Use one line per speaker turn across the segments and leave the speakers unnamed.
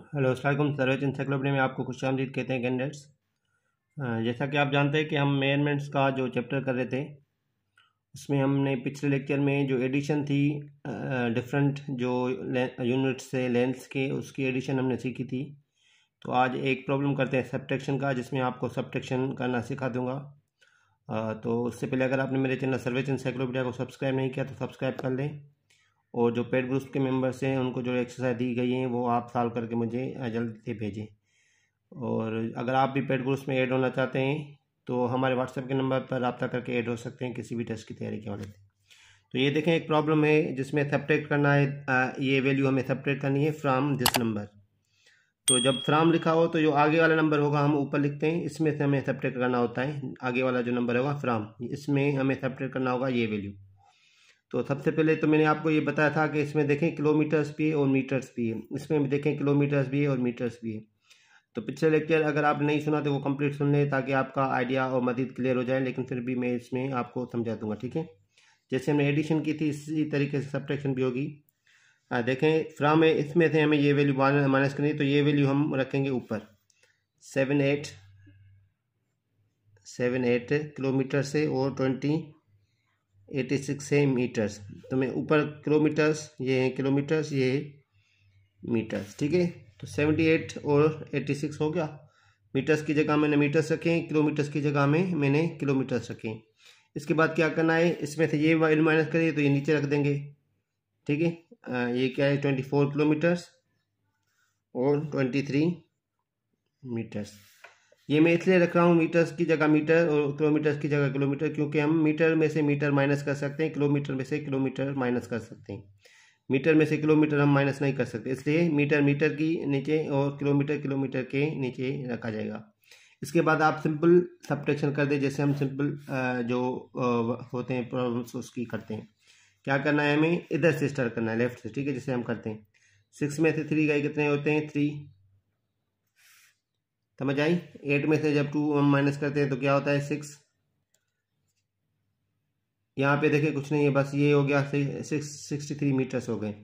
hello Aslam surveys इंसाइक्लोपीडी में आपको खुश आमदीद कहते हैं कैंडिडेट्स जैसा कि आप जानते हैं कि हम मेयरमेंट्स का जो चैप्टर कर रहे थे उसमें हमने पिछले लेक्चर में जो एडिशन थी डिफरेंट जो यूनिट्स से लेंस के उसकी एडिशन हमने सीखी थी तो आज एक प्रॉब्लम करते हैं सब्ट्रैक्शन का जिसमें आपको सब्ट्रैक्शन करना सिखा दूंगा तो उससे पहले अगर आपने मेरे चैनल सर्वेज इंसाइक्लोपीडिया को सब्सक्राइब नहीं किया तो सब्सक्राइब कर लें और जो पेड ग्रुप के मेंबर्स हैं उनको जो एक्सरसाइज दी गई हैं वो आप सॉल्व करके मुझे जल्दी से भेजें और अगर आप भी पेड ग्रुप्स में ऐड होना चाहते हैं तो हमारे व्हाट्सएप के नंबर पर रबता करके ऐड हो सकते हैं किसी भी टेस्ट की तैयारी के वाले से तो ये देखें एक प्रॉब्लम है जिसमें सेपरेट करना है ये वैल्यू हमें सेपरेट करनी है फ्राम दिस नंबर तो जब फ्राम लिखा हो तो जो आगे वाला नंबर होगा हम ऊपर लिखते हैं इसमें से हमें सेपरेट करना होता है आगे वाला जो नंबर होगा फ्राम इसमें हमें सेपरेट करना होगा ये वैल्यू तो सबसे पहले तो मैंने आपको ये बताया था कि इसमें देखें किलोमीटर्स भी है और मीटर्स भी है इसमें भी देखें किलोमीटर्स भी है और मीटर्स भी है तो पिछले लेक्चर अगर आप नहीं सुना तो वो कंप्लीट सुन लें ताकि आपका आइडिया और मदद क्लियर हो जाए लेकिन फिर भी मैं इसमें आपको समझा दूंगा ठीक है जैसे हमने एडिशन की थी इसी तरीके से सब्ट्रैक्शन भी होगी देखें फ्राम इसमें से हमें ये वैल्यू माइनस करनी तो ये वैल्यू हम रखेंगे ऊपर seven eight seven eight kilometre से और ट्वेंटी एटी सिक्स है मीटर्स तो मैं ऊपर किलोमीटर्स ये है किलोमीटर्स ये है मीटर्स ठीक है तो सेवेंटी एट और एट्टी सिक्स हो गया मीटर्स की जगह मैंने मीटर्स रखे हैं किलोमीटर्स की जगह में मैंने किलोमीटर्स रखे हैं इसके बाद क्या करना है इसमें से ये वाइल माइनस करिए तो ये नीचे रख देंगे ठीक है ये क्या है ट्वेंटी फोर किलोमीटर्स और ट्वेंटी थ्री मीटर्स ये मैं इसलिए रख रहा हूँ मीटर्स की जगह मीटर और किलोमीटर्स की जगह किलोमीटर क्योंकि हम मीटर में से मीटर माइनस कर सकते हैं किलोमीटर में से किलोमीटर माइनस कर सकते हैं मीटर में से किलोमीटर हम माइनस नहीं कर सकते इसलिए मीटर मीटर की नीचे और किलोमीटर किलोमीटर के नीचे रखा जाएगा इसके बाद आप सिंपल सब्ट्रैक्शन कर दें जैसे हम सिंपल जो होते हैं प्रॉब्लम्स उसकी करते हैं क्या करना है हमें इधर से स्टार्ट करना है लेफ्ट से ठीक है जैसे हम करते हैं सिक्स में से थ्री गए कितने होते हैं थ्री समझ आई एट में से जब टू हम माइनस करते हैं तो क्या होता है सिक्स यहाँ पे देखे कुछ नहीं है बस ये हो गया सिक्स सिक्सटी थ्री मीटर्स हो गए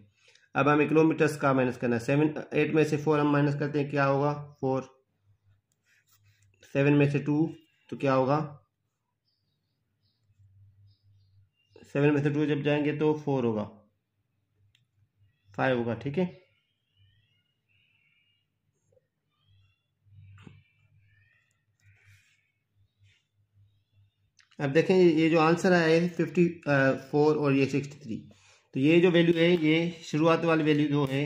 अब हमें किलोमीटर्स का माइनस करना है सेवन एट में से फोर हम माइनस करते हैं क्या होगा फोर सेवन में से टू तो क्या होगा सेवन में से टू जब जाएंगे तो फोर होगा फाइव होगा ठीक है अब देखें ये जो आंसर आया है फिफ्टी फोर और ये सिक्सटी थ्री तो ये जो वैल्यू है ये शुरुआत वाली वैल्यू जो है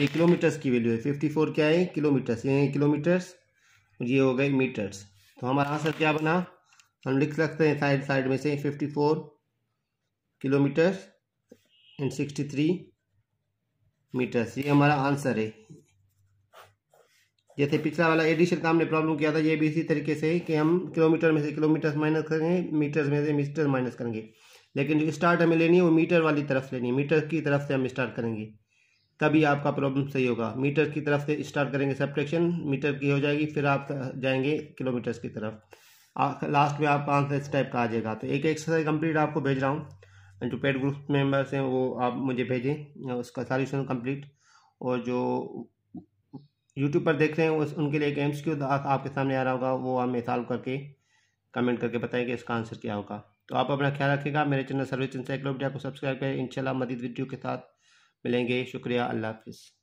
ये किलोमीटर्स की वैल्यू है फिफ्टी फोर क्या है किलोमीटर्स ये किलोमीटर्स और ये हो गए मीटर्स तो हमारा आंसर क्या बना हम लिख सकते हैं साइड साइड में से fifty four kilometres and sixty three metres ये हमारा आंसर है जैसे पिछला वाला एडिशन का हमने प्रॉब्लम किया था ये भी इसी तरीके से कि हम किलोमीटर में से किलोमीटर माइनस करेंगे मीटर में से मीटर माइनस करेंगे लेकिन जो स्टार्ट हमें लेनी है वो मीटर वाली तरफ लेनी है मीटर की तरफ से हम स्टार्ट करेंगे तभी आपका प्रॉब्लम सही होगा मीटर की तरफ से स्टार्ट करेंगे सब्ट्रैक्शन मीटर की हो जाएगी फिर आप जाएंगे किलोमीटर्स की तरफ लास्ट में आपका आंसर इस टाइप का आ जाएगा तो एक एक्सरसाइज कंप्लीट आपको भेज रहा हूँ जो पेड ग्रुप मेंबर्स हैं वो आप मुझे भेजें उसका सॉल्यूशन कंप्लीट और जो यूट्यूब पर देख रहे हैं उस उनके लिए एक एम्स क्यू आपके सामने आ रहा होगा वो हमें सॉल्व करके कमेंट करके बताएंगे इसका आंसर क्या होगा तो आप अपना ख्याल रखिएगा मेरे चैनल सर्विस इंसाइक्लोपीडिया को सब्सक्राइब करें इंशाल्लाह मदीद वीडियो के साथ मिलेंगे शुक्रिया अल्लाह हाफिज़